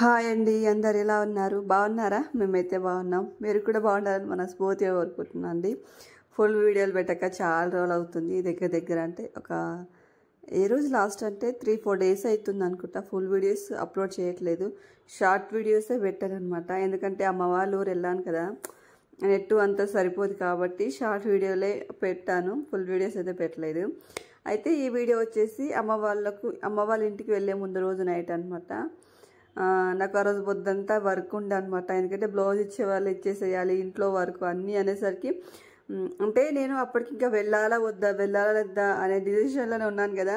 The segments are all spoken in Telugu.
హాయ్ అండి అందరు ఎలా ఉన్నారు బాగున్నారా మేమైతే బాగున్నాం మీరు కూడా బాగున్నారని మనస్ఫూర్తిగా కోరుకుంటున్నాం అండి ఫుల్ వీడియోలు పెట్టాక చాలా రోజులు అవుతుంది దగ్గర దగ్గర అంటే ఒక ఏ రోజు లాస్ట్ అంటే త్రీ ఫోర్ డేస్ అవుతుంది అనుకుంటా ఫుల్ వీడియోస్ అప్లోడ్ చేయట్లేదు షార్ట్ వీడియోసే పెట్టారనమాట ఎందుకంటే అమ్మ వాళ్ళ ఊరు వెళ్ళాను కదా నెట్ అంతా సరిపోదు కాబట్టి షార్ట్ వీడియోలే పెట్టాను ఫుల్ వీడియోస్ అయితే పెట్టలేదు అయితే ఈ వీడియో వచ్చేసి అమ్మ వాళ్ళకు అమ్మ వాళ్ళ ఇంటికి వెళ్ళే ముందు రోజు నైట్ అనమాట నాకు ఆ రోజు బొద్దంతా వర్క్ ఉండే అనమాట ఎందుకంటే బ్లౌజ్ ఇచ్చేవాళ్ళు ఇచ్చేసేయాలి ఇంట్లో వర్క్ అన్నీ అనేసరికి అంటే నేను అప్పటికి ఇంకా వెళ్ళాలా వద్దా వెళ్ళాలా వద్దా అనే డిసిషన్లోనే ఉన్నాను కదా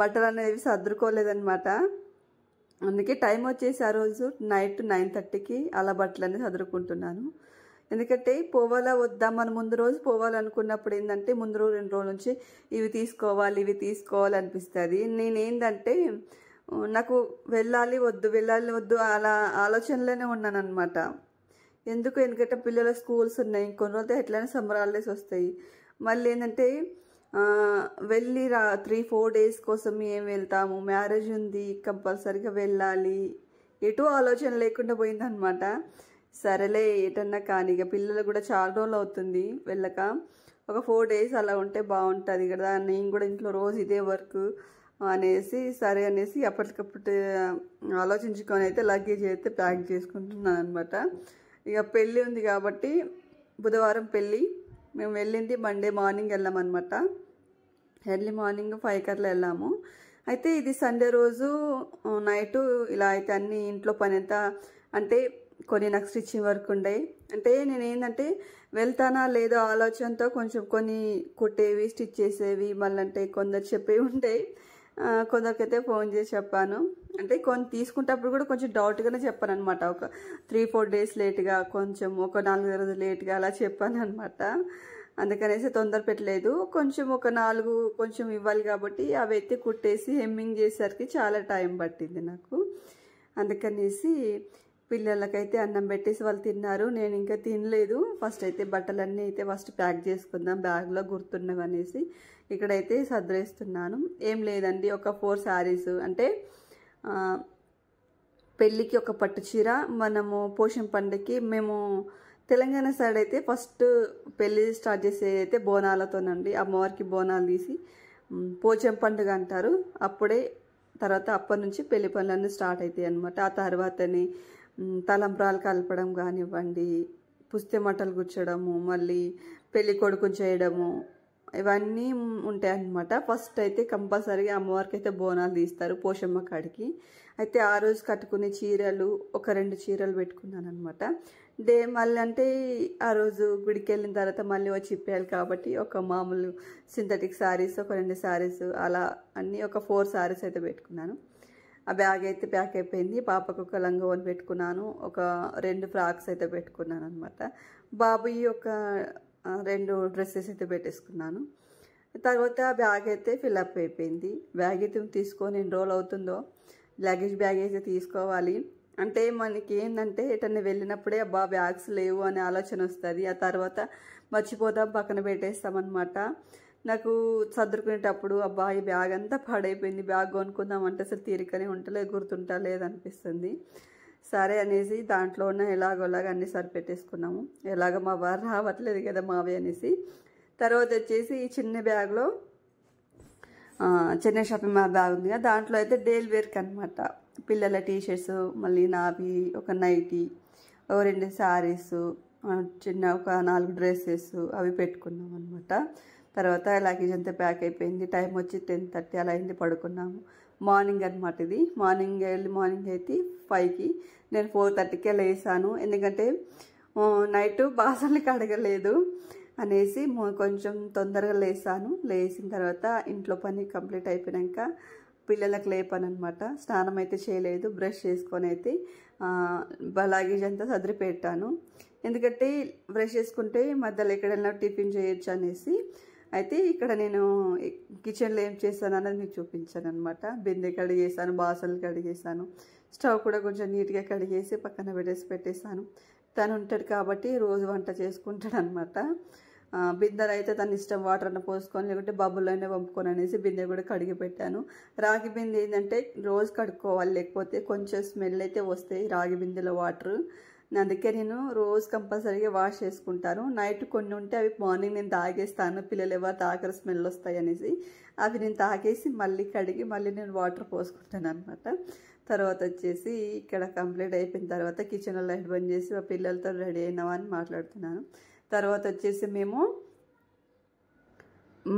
బట్టలు అనేవి సర్దుకోలేదనమాట అందుకే టైం వచ్చేసి ఆ రోజు నైట్ నైన్ థర్టీకి అలా బట్టలు అనేది చదువుకుంటున్నాను ఎందుకంటే పోవాలా వద్దా మనం ముందు రోజు పోవాలనుకున్నప్పుడు ఏంటంటే ముందు రోజు రెండు రోజుల నుంచి ఇవి తీసుకోవాలి ఇవి తీసుకోవాలి అనిపిస్తుంది నేనేంటంటే నాకు వెళ్ళాలి వద్దు వెళ్ళాలి వద్దు అలా ఆలోచనలోనే ఉన్నాను అనమాట ఎందుకు ఎందుకంటే పిల్లల స్కూల్స్ ఉన్నాయి కొన్ని రోజులు ఎట్లయినా సమ్మర్ హాలిడేస్ వస్తాయి మళ్ళీ ఏంటంటే వెళ్ళి రా త్రీ ఫోర్ డేస్ కోసం ఏం వెళ్తాము మ్యారేజ్ ఉంది కంపల్సరీగా వెళ్ళాలి ఎటు ఆలోచన లేకుండా పోయిందనమాట సరేలే ఏటన్నా కానీ ఇక పిల్లలు కూడా చాలా రోజులు అవుతుంది వెళ్ళక ఒక ఫోర్ డేస్ అలా ఉంటే బాగుంటుంది కదా నేను కూడా ఇంట్లో రోజు ఇదే వర్క్ అనేసి సరే అనేసి ఎప్పటికప్పుడు ఆలోచించుకొని అయితే లగేజ్ అయితే ప్యాక్ చేసుకుంటున్నాను అనమాట ఇక పెళ్ళి ఉంది కాబట్టి బుధవారం పెళ్ళి మేము వెళ్ళింది మండే మార్నింగ్ వెళ్ళామన్నమాట ఎర్లీ మార్నింగ్ ఫైవ్ కట్లా వెళ్ళాము అయితే ఇది సండే రోజు నైటు ఇలా అయితే అన్ని ఇంట్లో పని అంతా అంటే కొన్ని నాకు స్టిచ్చింగ్ వర్క్ ఉండే అంటే నేను ఏంటంటే వెళ్తానా లేదో ఆలోచనతో కొంచెం కొన్ని కుట్టేవి స్టిచ్ చేసేవి మళ్ళీ అంటే కొందరు చెప్పేవి ఉంటాయి కొందరికైతే ఫోన్ చేసి చెప్పాను అంటే కొన్ని తీసుకుంటప్పుడు కూడా కొంచెం డౌట్గానే చెప్పాను అనమాట ఒక త్రీ ఫోర్ డేస్ లేట్గా కొంచెం ఒక నాలుగు రోజులు లేట్గా అలా చెప్పాను అనమాట అందుకనేసి తొందర పెట్టలేదు కొంచెం ఒక నాలుగు కొంచెం ఇవ్వాలి కాబట్టి అవి అయితే కుట్టేసి హెమ్మింగ్ చేసేసరికి చాలా టైం పట్టింది నాకు అందుకనేసి పిల్లలకైతే అన్నం పెట్టేసి వాళ్ళు తిన్నారు నేను ఇంకా తినలేదు ఫస్ట్ అయితే బట్టలన్నీ అయితే ఫస్ట్ ప్యాక్ చేసుకుందాం బ్యాగ్లో గుర్తున్నవనేసి ఇక్కడైతే సర్దులేస్తున్నాను ఏం లేదండి ఒక ఫోర్ శారీస్ అంటే పెళ్ళికి ఒక పట్టు చీర మనము పోషం పండుగకి మేము తెలంగాణ సైడ్ అయితే ఫస్ట్ పెళ్ళి స్టార్ట్ చేసే అయితే బోనాలతోనండి అమ్మవారికి బోనాలు తీసి పోచం పండుగ అంటారు అప్పుడే తర్వాత అప్పటి నుంచి పెళ్లి పనులన్నీ స్టార్ట్ అవుతాయి అనమాట ఆ తర్వాతనే తలంబ్రాలు కలపడం కానివ్వండి పుస్తె మట్టలు గుచ్చడము మళ్ళీ పెళ్ళి కొడుకుని చేయడము ఇవన్నీ ఉంటాయి అన్నమాట ఫస్ట్ అయితే కంపల్సరీగా అమ్మవారికి అయితే బోనాలు తీస్తారు పోషమ్మ కాడికి అయితే ఆ రోజు కట్టుకునే చీరలు ఒక రెండు చీరలు పెట్టుకున్నాను అనమాట డే మళ్ళీ అంటే ఆ రోజు గుడికి వెళ్ళిన తర్వాత మళ్ళీ వచ్చి ఇప్పేయాలి కాబట్టి ఒక మామూలు సింథటిక్ శారీస్ ఒక రెండు శారీస్ అలా అన్నీ ఒక ఫోర్ శారీస్ అయితే పెట్టుకున్నాను ఆ బ్యాగ్ అయితే ప్యాక్ అయిపోయింది పాపకు ఒక లంగోని పెట్టుకున్నాను ఒక రెండు ఫ్రాక్స్ అయితే పెట్టుకున్నాను అనమాట బాబుయి ఒక రెండు డ్రెస్సెస్ అయితే పెట్టేసుకున్నాను తర్వాత బ్యాగ్ అయితే ఫిల్అప్ అయిపోయింది బ్యాగ్ అయితే తీసుకొని ఎన్ని రోజులు అవుతుందో లగేజ్ బ్యాగ్ అయితే తీసుకోవాలి అంటే మనకి ఏంటంటే ఎటన్నా వెళ్ళినప్పుడే అబ్బా బ్యాగ్స్ లేవు అనే ఆలోచన వస్తుంది ఆ తర్వాత మర్చిపోతాం పక్కన పెట్టేస్తామన్నమాట నాకు చదురుకునేటప్పుడు అబ్బా ఈ బ్యాగ్ అంతా పాడైపోయింది బ్యాగ్ కొనుక్కుందామంటే అసలు తీరికనే ఉంటలేదు గుర్తుంటలేదు అనిపిస్తుంది సరే అనేసి దాంట్లో ఉన్న ఎలాగోలాగ అన్ని సరిపెట్టేసుకున్నాము ఎలాగ మా వారు రావట్లేదు కదా మావి అనేసి తర్వాత వచ్చేసి ఈ చిన్న బ్యాగ్లో చెన్నై షాపింగ్ మాల్ బ్యాగ్ ఉంది కదా దాంట్లో అయితే డైలీ వేర్కి అనమాట పిల్లల టీషర్ట్స్ మళ్ళీ నావి ఒక నైటీ ఒక రెండు శారీస్ చిన్న ఒక నాలుగు డ్రెస్సెస్ అవి పెట్టుకున్నాం అనమాట తర్వాత లగేజ్ అంతా ప్యాక్ అయిపోయింది టైం వచ్చి టెన్ థర్టీ అలా అయింది పడుకున్నాము మార్నింగ్ అనమాట ఇది మార్నింగ్ ఎర్లీ మార్నింగ్ అయితే ఫైవ్కి నేను ఫోర్ థర్టీకే లేసాను ఎందుకంటే నైట్ బాసలకి కడగలేదు అనేసి కొంచెం తొందరగా లేసాను లేసిన తర్వాత ఇంట్లో పని కంప్లీట్ అయిపోయాక పిల్లలకు లేపాను అనమాట స్నానం అయితే చేయలేదు బ్రష్ చేసుకొని అయితే బలాగేజ్ అంతా సదిరి పెట్టాను ఎందుకంటే బ్రష్ చేసుకుంటే మధ్యలో ఎక్కడైనా టిఫిన్ చేయొచ్చు అనేసి అయితే ఇక్కడ నేను కిచెన్లో ఏం చేశాను అన్నది మీకు చూపించాను అనమాట బిందె కడిగేసాను బాసలు కడిగేసాను స్టవ్ కూడా కొంచెం నీట్గా కడిగేసి పక్కన పెట్టేసి పెట్టేశాను తను ఉంటాడు కాబట్టి రోజు వంట చేసుకుంటాడు అనమాట బిందెలు అయితే తన ఇష్టం వాటర్ అన్న పోసుకొని లేకుంటే అయినా పంపుకొని అనేసి బిందె కూడా కడిగి పెట్టాను రాగి బిందె ఏంటంటే రోజు కడుక్కోవాలి లేకపోతే కొంచెం స్మెల్ అయితే వస్తాయి రాగి బిందెలో వాటర్ అందుకే నేను రోజు కంపల్సరీగా వాష్ చేసుకుంటాను నైట్ కొన్ని ఉంటే అవి మార్నింగ్ నేను తాగేస్తాను పిల్లలు ఎవరు తాగరు స్మెల్ వస్తాయి అనేసి అవి నేను తాగేసి మళ్ళీ కడిగి మళ్ళీ నేను వాటర్ పోసుకుంటాను అనమాట తర్వాత వచ్చేసి ఇక్కడ కంప్లీట్ అయిపోయిన తర్వాత కిచెన్లో లైట్ బంద్ చేసి మా పిల్లలతో రెడీ అయినావా అని మాట్లాడుతున్నాను తర్వాత వచ్చేసి మేము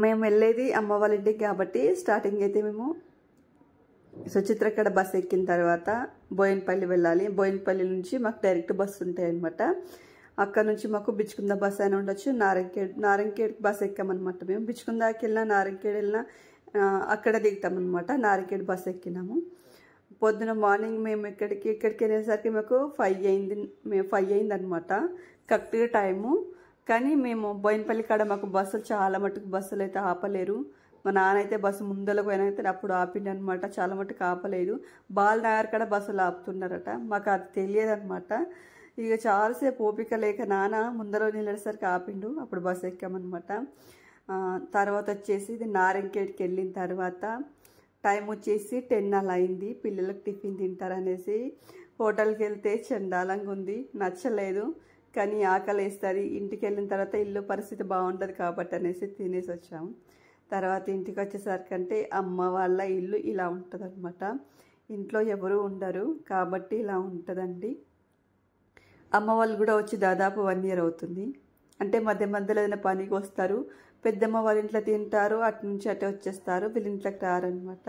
మేము వెళ్ళేది అమ్మ వాళ్ళ ఇంటికి కాబట్టి స్టార్టింగ్ అయితే మేము సో చిత్రకడ బస్ ఎక్కిన తర్వాత బోయినపల్లి వెళ్ళాలి బోయినపల్లి నుంచి మాకు డైరెక్ట్ బస్సు ఉంటాయి అనమాట అక్కడ నుంచి మాకు బిచ్చుకుంద బస్ అయినా ఉండొచ్చు నారంకేడ్ నారంకేడ్ బస్ ఎక్కామన్నమాట మేము బిచ్చుకుందాకి వెళ్ళినా నారంకేడ్ వెళ్ళినా అక్కడ దిగుతామన్నమాట నారంకేడ్ బస్ ఎక్కినాము పొద్దున మార్నింగ్ మేము ఇక్కడికి ఇక్కడికి వెళ్ళేసరికి మాకు ఫైవ్ అయింది మేము ఫైవ్ అయింది అనమాట కరెక్ట్గా టైము కానీ మేము బోయినపల్లి కాడ మాకు బస్సులు చాలా మటుకు బస్సులు అయితే ఆపలేరు మా నాన్న అయితే బస్సు ముందరకు పోయినైతే అప్పుడు ఆపిండి అనమాట చాలా మట్టుకు ఆపలేదు బాల్ నగర్ కూడా బస్సులు ఆపుతున్నారట మాకు అది తెలియదనమాట ఇక చాలాసేపు ఓపిక లేక నాన్న ముందరలో నిలడేసరికి ఆపిండు అప్పుడు బస్సు ఎక్కామన్నమాట తర్వాత వచ్చేసి ఇది నారంకేట్కి వెళ్ళిన తర్వాత టైం వచ్చేసి టెన్ అలా అయింది పిల్లలకు టిఫిన్ తింటారనేసి హోటల్కి వెళ్తే చండాలంగా ఉంది నచ్చలేదు కానీ ఆకలి వేస్తుంది ఇంటికి వెళ్ళిన తర్వాత ఇల్లు పరిస్థితి బాగుంటుంది కాబట్టి అనేసి తినేసి వచ్చాము తర్వాత ఇంటికి వచ్చేసరికి అంటే అమ్మ వాళ్ళ ఇల్లు ఇలా ఉంటుందన్నమాట ఇంట్లో ఎవరు ఉండరు కాబట్టి ఇలా ఉంటుందండి అమ్మ వాళ్ళు కూడా వచ్చి దాదాపు వన్ ఇయర్ అవుతుంది అంటే మధ్య మధ్యలో ఏదైనా పనికి వస్తారు పెద్దమ్మ వాళ్ళ ఇంట్లో తింటారు అటు నుంచి అటు వచ్చేస్తారు వీళ్ళ ఇంట్లోకి రారనమాట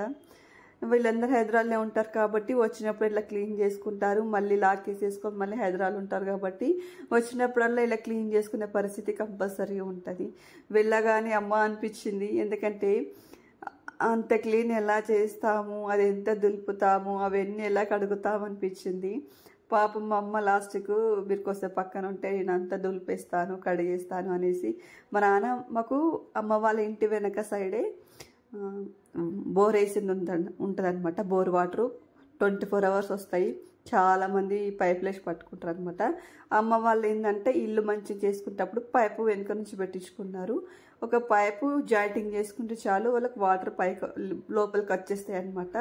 వీళ్ళందరూ హైదరాబాద్లో ఉంటారు కాబట్టి వచ్చినప్పుడు ఇలా క్లీన్ చేసుకుంటారు మళ్ళీ లాకేసేసుకొని మళ్ళీ హైదరాబాద్ ఉంటారు కాబట్టి వచ్చినప్పుడల్లా ఇలా క్లీన్ చేసుకునే పరిస్థితి కంపల్సరీగా ఉంటుంది వెళ్ళగానే అమ్మ అనిపించింది ఎందుకంటే అంత క్లీన్ ఎలా చేస్తాము అది ఎంత దులుపుతాము అవన్నీ ఎలా కడుగుతాము అనిపించింది పాపం మా అమ్మ లాస్ట్కు మీరు కొస్తే పక్కన ఉంటే నేను అంత దులిపేస్తాను కడిగేస్తాను అనేసి మా నాన్న మాకు అమ్మ వాళ్ళ ఇంటి వెనక సైడే బోర్ వేసింది ఉంటుంది అనమాట bore water twenty four hours వస్తాయి చాలామంది లేచి పట్టుకుంటారు అనమాట అమ్మ వాళ్ళు ఏంటంటే ఇల్లు మంచిగా చేసుకునేటప్పుడు పైపు వెనుక నుంచి పెట్టించుకున్నారు ఒక పైపు జాయింటింగ్ చేసుకుంటే చాలు వాళ్ళకి వాటర్ పైకి లోపలికి వచ్చేస్తాయి అనమాట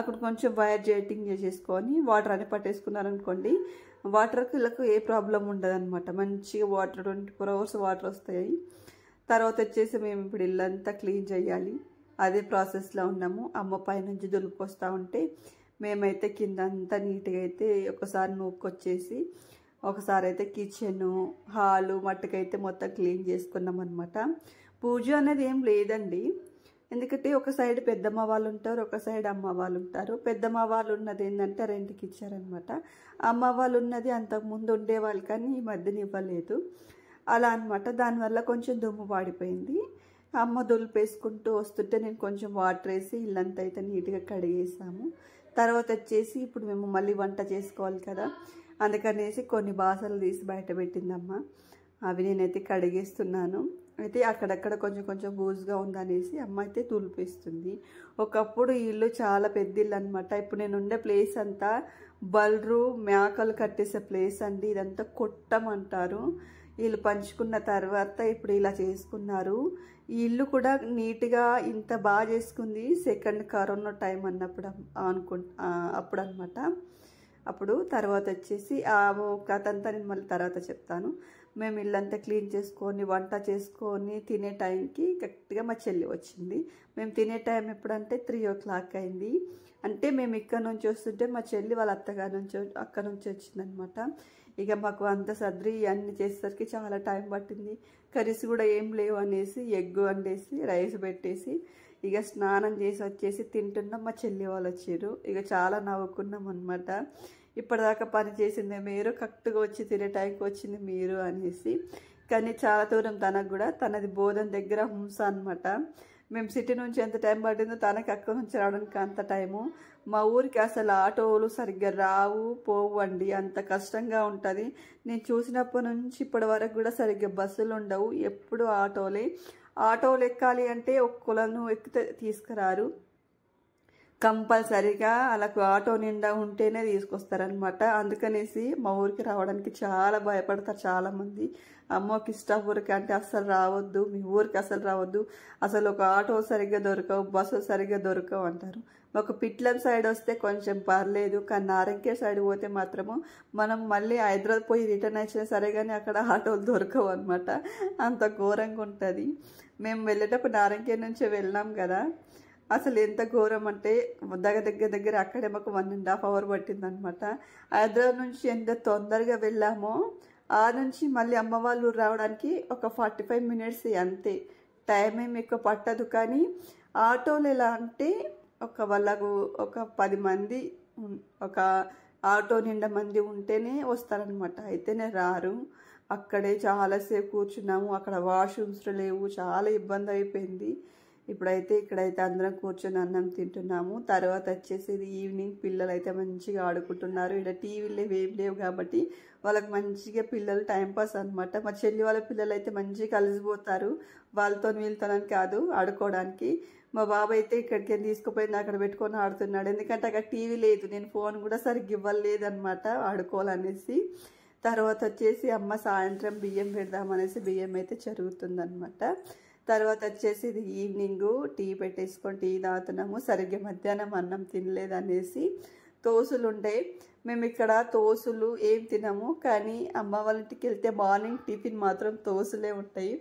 అక్కడ కొంచెం వైర్ జాయింటింగ్ చేసేసుకొని వాటర్ అని పట్టేసుకున్నారు అనుకోండి వాటర్కి వీళ్ళకు ఏ ప్రాబ్లం ఉండదు అనమాట మంచిగా water twenty four hours water వస్తాయి తర్వాత వచ్చేసి మేము ఇప్పుడు ఇల్లంతా క్లీన్ చేయాలి అదే ప్రాసెస్లో ఉన్నాము అమ్మ పైనుంచి వస్తూ ఉంటే మేమైతే కింద అంతా నీట్గా అయితే ఒకసారి నూక్కొచ్చేసి ఒకసారి అయితే కిచెన్ హాలు మట్టుకైతే మొత్తం క్లీన్ చేసుకున్నాం అనమాట పూజ అనేది ఏం లేదండి ఎందుకంటే ఒక సైడ్ పెద్దమ్మ వాళ్ళు ఉంటారు ఒక సైడ్ అమ్మ వాళ్ళు ఉంటారు పెద్దమ్మ వాళ్ళు ఉన్నది ఏంటంటే రెంట్కి ఇచ్చారనమాట అమ్మ వాళ్ళు ఉన్నది అంతకుముందు ఉండేవాళ్ళు కానీ ఈ మధ్యన ఇవ్వలేదు అలా అనమాట దానివల్ల కొంచెం దుమ్ము పాడిపోయింది అమ్మ దొలిపేసుకుంటూ వస్తుంటే నేను కొంచెం వాటర్ వేసి ఇల్లంతా అయితే నీట్గా కడిగేసాము తర్వాత వచ్చేసి ఇప్పుడు మేము మళ్ళీ వంట చేసుకోవాలి కదా అందుకనేసి కొన్ని బాసలు తీసి బయట పెట్టిందమ్మ అవి నేనైతే కడిగేస్తున్నాను అయితే అక్కడక్కడ కొంచెం కొంచెం బూజుగా ఉందనేసి అమ్మ అయితే తులిపిస్తుంది ఒకప్పుడు ఇల్లు చాలా పెద్ద ఇల్లు అనమాట ఇప్పుడు నేను ఉండే ప్లేస్ అంతా బల్రు మేకలు కట్టేసే ప్లేస్ అండి ఇదంతా కొట్టం అంటారు వీళ్ళు పంచుకున్న తర్వాత ఇప్పుడు ఇలా చేసుకున్నారు ఈ ఇల్లు కూడా నీట్గా ఇంత బాగా చేసుకుంది సెకండ్ కరోనా టైం అన్నప్పుడు అనుకు అప్పుడు అనమాట అప్పుడు తర్వాత వచ్చేసి ఆ కథ అంతా నేను మళ్ళీ తర్వాత చెప్తాను మేము ఇల్లంతా క్లీన్ చేసుకొని వంట చేసుకొని తినే టైంకి కరెక్ట్గా మా చెల్లి వచ్చింది మేము తినే టైం ఎప్పుడంటే త్రీ ఓ క్లాక్ అయింది అంటే మేము ఇక్కడ నుంచి వస్తుంటే మా చెల్లి వాళ్ళ అత్తగారి నుంచి అక్కడ నుంచి వచ్చిందనమాట ఇక మాకు అంత సర్ది అన్ని చేసేసరికి చాలా టైం పట్టింది కర్రీస్ కూడా ఏం లేవు అనేసి ఎగ్గు వండేసి రైస్ పెట్టేసి ఇక స్నానం చేసి వచ్చేసి తింటున్నాం మా చెల్లి వాళ్ళు వచ్చారు ఇక చాలా నవ్వుకున్నాం అనమాట ఇప్పటిదాకా పని చేసింది మీరు కరెక్ట్గా వచ్చి తినే టైంకి వచ్చింది మీరు అనేసి కానీ చాలా దూరం తనకు కూడా తనది బోధన దగ్గర హుంస అనమాట మేము సిటీ నుంచి ఎంత టైం పడిందో తనకి అక్కడ నుంచి రావడానికి అంత టైము మా ఊరికి అసలు ఆటోలు సరిగ్గా రావు పోవు అండి అంత కష్టంగా ఉంటుంది నేను చూసినప్పటి నుంచి ఇప్పటి వరకు కూడా సరిగ్గా బస్సులు ఉండవు ఎప్పుడు ఆటోలే ఆటోలు ఎక్కాలి అంటే ఒక్కలను ఎక్కితే తీసుకురారు కంపల్సరీగా వాళ్ళకు ఆటో నిండా ఉంటేనే తీసుకొస్తారనమాట అందుకనేసి మా ఊరికి రావడానికి చాలా భయపడతారు చాలామంది అమ్మకి ఇష్టం ఊరికి అంటే అస్సలు రావద్దు మీ ఊరికి అసలు రావద్దు అసలు ఒక ఆటో సరిగ్గా దొరకవు బస్సు సరిగ్గా దొరకవు అంటారు ఒక పిట్లం సైడ్ వస్తే కొంచెం పర్లేదు కానీ నారంకే సైడ్ పోతే మాత్రము మనం మళ్ళీ హైదరాబాద్ పోయి రిటర్న్ అయినా సరే కానీ అక్కడ ఆటోలు దొరకవు అనమాట అంత ఘోరంగా ఉంటుంది మేము వెళ్ళేటప్పుడు నారంకే నుంచే వెళ్ళాం కదా అసలు ఎంత ఘోరం అంటే దగ్గర దగ్గర దగ్గర అక్కడే మాకు వన్ అండ్ హాఫ్ అవర్ పట్టిందనమాట హైదరాబాద్ నుంచి ఎంత తొందరగా వెళ్ళామో ఆ నుంచి మళ్ళీ అమ్మ వాళ్ళు రావడానికి ఒక ఫార్టీ ఫైవ్ మినిట్స్ అంతే టైం ఏమి ఎక్కువ పట్టదు కానీ ఆటోలు ఎలా అంటే ఒక వాళ్ళకు ఒక పది మంది ఒక ఆటో నిండా మంది ఉంటేనే వస్తారనమాట అయితేనే రారు అక్కడే చాలాసేపు కూర్చున్నాము అక్కడ వాష్రూమ్స్ లేవు చాలా ఇబ్బంది అయిపోయింది ఇప్పుడైతే ఇక్కడైతే అందరం కూర్చొని అన్నం తింటున్నాము తర్వాత వచ్చేసి ఈవినింగ్ పిల్లలు అయితే మంచిగా ఆడుకుంటున్నారు ఇలా టీవీలు లేవు ఏం లేవు కాబట్టి వాళ్ళకి మంచిగా పిల్లలు టైంపాస్ అనమాట మా చెల్లి వాళ్ళ పిల్లలు అయితే మంచిగా కలిసిపోతారు వాళ్ళతో వీళ్ళతోనని కాదు ఆడుకోవడానికి మా బాబు అయితే ఇక్కడికి తీసుకుపోయి అక్కడ పెట్టుకొని ఆడుతున్నాడు ఎందుకంటే అక్కడ టీవీ లేదు నేను ఫోన్ కూడా సరిగ్గా ఇవ్వలేదనమాట ఆడుకోవాలనేసి తర్వాత వచ్చేసి అమ్మ సాయంత్రం బియ్యం పెడదామనేసి బియ్యం అయితే జరుగుతుందనమాట తర్వాత వచ్చేసి ఇది ఈవినింగ్ టీ పెట్టేసుకొని టీ తాగుతున్నాము సరిగ్గా మధ్యాహ్నం అన్నం తినలేదనేసి తోసులు ఉంటాయి మేము ఇక్కడ తోసులు ఏం తినము కానీ అమ్మ వాళ్ళ ఇంటికి వెళ్తే మార్నింగ్ టిఫిన్ మాత్రం తోసులే ఉంటాయి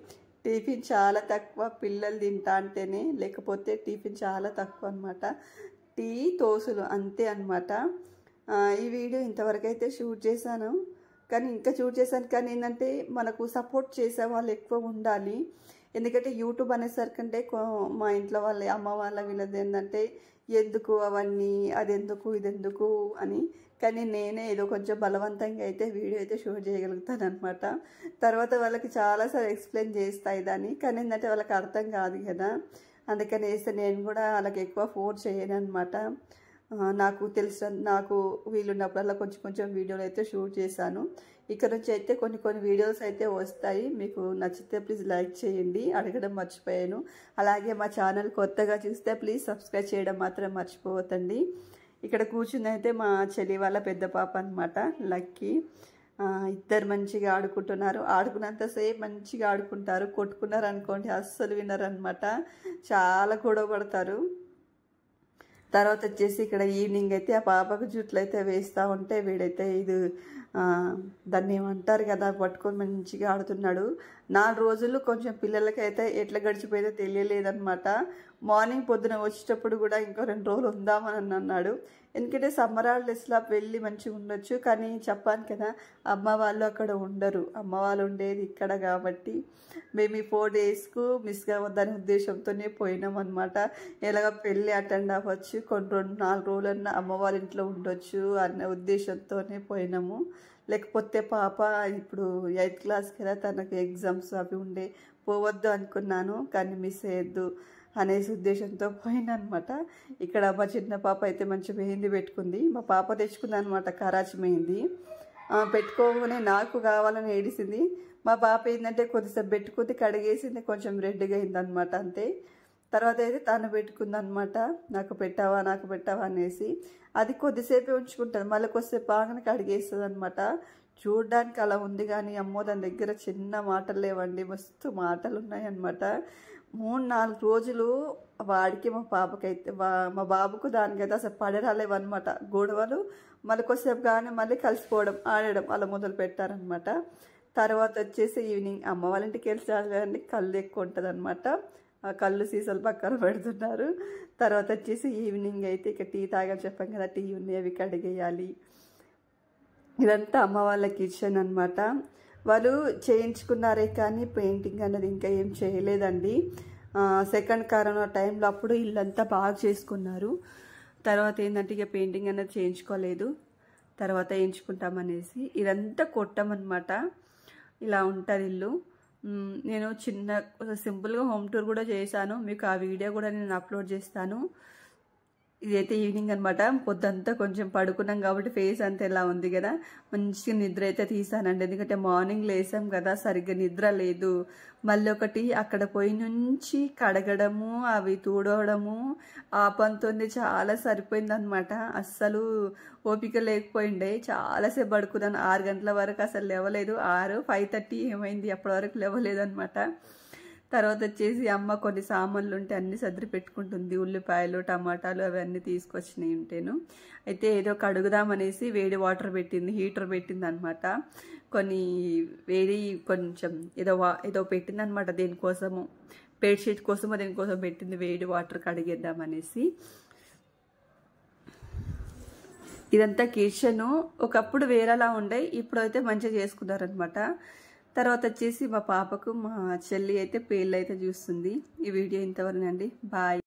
టిఫిన్ చాలా తక్కువ పిల్లలు తింటా అంటేనే లేకపోతే టిఫిన్ చాలా తక్కువ అనమాట టీ తోసులు అంతే అనమాట ఈ వీడియో ఇంతవరకు అయితే షూట్ చేశాను కానీ ఇంకా షూట్ చేశాను కానీ ఏంటంటే మనకు సపోర్ట్ చేసే వాళ్ళు ఎక్కువ ఉండాలి ఎందుకంటే యూట్యూబ్ అనేసరికంటే మా ఇంట్లో వాళ్ళ అమ్మ వాళ్ళ వీళ్ళది ఏంటంటే ఎందుకు అవన్నీ అది ఎందుకు ఇది ఎందుకు అని కానీ నేనే ఏదో కొంచెం బలవంతంగా అయితే వీడియో అయితే షూట్ చేయగలుగుతాను అనమాట తర్వాత వాళ్ళకి చాలాసార్లు ఎక్స్ప్లెయిన్ చేస్తాయి దాన్ని కానీ ఏంటంటే వాళ్ళకి అర్థం కాదు కదా అందుకని వేస్తే నేను కూడా వాళ్ళకి ఎక్కువ ఫోర్స్ చేయను అనమాట నాకు తెలిసిన నాకు వీలున్నప్పుడల్లా కొంచెం కొంచెం వీడియోలు అయితే షూట్ చేశాను ఇక్కడ నుంచి అయితే కొన్ని కొన్ని వీడియోస్ అయితే వస్తాయి మీకు నచ్చితే ప్లీజ్ లైక్ చేయండి అడగడం మర్చిపోయాను అలాగే మా ఛానల్ కొత్తగా చూస్తే ప్లీజ్ సబ్స్క్రైబ్ చేయడం మాత్రం మర్చిపోవద్దండి ఇక్కడ కూర్చుని అయితే మా చెల్లి వాళ్ళ పెద్ద పాప అనమాట లక్కీ ఇద్దరు మంచిగా ఆడుకుంటున్నారు ఆడుకున్నంతసేపు మంచిగా ఆడుకుంటారు కొట్టుకున్నారు అనుకోండి అస్సలు వినరనమాట చాలా గొడవ పడతారు తర్వాత వచ్చేసి ఇక్కడ ఈవినింగ్ అయితే ఆ పాపకు జుట్లు అయితే వేస్తూ ఉంటే వీడైతే ఇది దాన్ని ఏమంటారు కదా పట్టుకొని మంచిగా ఆడుతున్నాడు నాలుగు రోజులు కొంచెం పిల్లలకైతే ఎట్లా గడిచిపోయేదో తెలియలేదనమాట మార్నింగ్ పొద్దున వచ్చేటప్పుడు కూడా ఇంకో రెండు రోజులు ఉందామని అన్నాడు ఎందుకంటే సమ్మర్ హాలిడేస్లో వెళ్ళి మంచిగా ఉండొచ్చు కానీ చెప్పాను కదా అమ్మ వాళ్ళు అక్కడ ఉండరు అమ్మ వాళ్ళు ఉండేది ఇక్కడ కాబట్టి మేము ఈ ఫోర్ డేస్కు మిస్ కావద్దనే ఉద్దేశంతోనే పోయినాం అనమాట ఎలాగ పెళ్ళి అటెండ్ అవ్వచ్చు కొన్ని రెండు నాలుగు రోజులన్నా అమ్మ వాళ్ళ ఇంట్లో ఉండొచ్చు అన్న ఉద్దేశంతోనే పోయినాము లేకపోతే పాప ఇప్పుడు ఎయిత్ క్లాస్ కదా తనకు ఎగ్జామ్స్ అవి ఉండే పోవద్దు అనుకున్నాను కానీ మిస్ అయ్యద్దు అనేసి ఉద్దేశంతో పోయిందనమాట ఇక్కడ మా చిన్న పాప అయితే మంచి మెహంది పెట్టుకుంది మా పాప తెచ్చుకుందనమాట కరాచి మెహందీ పెట్టుకోగానే నాకు కావాలని ఏడిసింది మా పాప ఏంటంటే కొద్దిసేపు పెట్టుకుంది కడిగేసింది కొంచెం రెడ్గా అయిందనమాట అంతే తర్వాత అయితే తను పెట్టుకుందనమాట నాకు పెట్టావా నాకు పెట్టావా అనేసి అది కొద్దిసేపు ఉంచుకుంటుంది మళ్ళీ కొద్దిసేపు బాగానే కడిగేస్తుంది అనమాట చూడడానికి అలా ఉంది కానీ అమ్మో దాని దగ్గర చిన్న మాటలు లేవండి మస్తు మాటలు ఉన్నాయన్నమాట మూడు నాలుగు రోజులు వాడికి మా పాపకైతే మా బాబుకు దానికైతే అసలు పడరాలేవన్నమాట గొడవలు మళ్ళీ కొద్దిసేపు కానీ మళ్ళీ కలిసిపోవడం ఆడడం అలా మొదలు పెట్టారనమాట తర్వాత వచ్చేసి ఈవినింగ్ అమ్మ వాళ్ళ ఇంటికి వెళ్ళి కళ్ళు ఎక్కువ ఉంటుంది అనమాట కళ్ళు సీసాలు పక్కన పెడుతున్నారు తర్వాత వచ్చేసి ఈవినింగ్ అయితే ఇక టీ తాగా చెప్పాం కదా టీ ఉన్నవి కడిగేయాలి ఇదంతా అమ్మ వాళ్ళ కిచెన్ అనమాట వాళ్ళు చేయించుకున్నారే కానీ పెయింటింగ్ అనేది ఇంకా ఏం చేయలేదండి సెకండ్ కరోనా టైంలో అప్పుడు ఇల్లంతా బాగా చేసుకున్నారు తర్వాత ఏంటంటే ఇక పెయింటింగ్ అనేది చేయించుకోలేదు తర్వాత వేయించుకుంటామనేసి ఇదంతా కొట్టమన్నమాట ఇలా ఉంటుంది ఇల్లు నేను చిన్న సింపుల్గా హోమ్ టూర్ కూడా చేశాను మీకు ఆ వీడియో కూడా నేను అప్లోడ్ చేస్తాను ఇదైతే ఈవినింగ్ అనమాట పొద్దంతా కొంచెం పడుకున్నాం కాబట్టి ఫేస్ అంతా ఇలా ఉంది కదా మంచిగా నిద్ర అయితే తీసానండి ఎందుకంటే మార్నింగ్ లేసాం కదా సరిగ్గా నిద్ర లేదు మళ్ళీ ఒకటి అక్కడ పోయి నుంచి కడగడము అవి తూడవడము ఆ పనితోనే చాలా సరిపోయిందనమాట అస్సలు ఓపిక లేకపోయిండే చాలాసేపు పడుకున్నాను ఆరు గంటల వరకు అసలు లేవలేదు ఆరు ఫైవ్ థర్టీ ఏమైంది అప్పటి వరకు అనమాట తర్వాత వచ్చేసి అమ్మ కొన్ని సామాన్లు ఉంటే అన్ని సర్ది పెట్టుకుంటుంది ఉల్లిపాయలు టమాటాలు అవన్నీ తీసుకొచ్చినాయి ఉంటేను అయితే ఏదో కడుగుదామనేసి వేడి వాటర్ పెట్టింది హీటర్ పెట్టింది అనమాట కొన్ని వేడి కొంచెం ఏదో ఏదో పెట్టింది అనమాట దేనికోసము బెడ్షీట్ కోసము దేనికోసం పెట్టింది వేడి వాటర్ కడిగేద్దామనేసి ఇదంతా కిచెను ఒకప్పుడు వేరేలా ఉండే ఇప్పుడైతే మంచిగా చేసుకున్నారనమాట తర్వాత వచ్చేసి మా పాపకు మా చెల్లి అయితే పేర్లు అయితే చూస్తుంది ఈ వీడియో ఇంతవరకు అండి బాయ్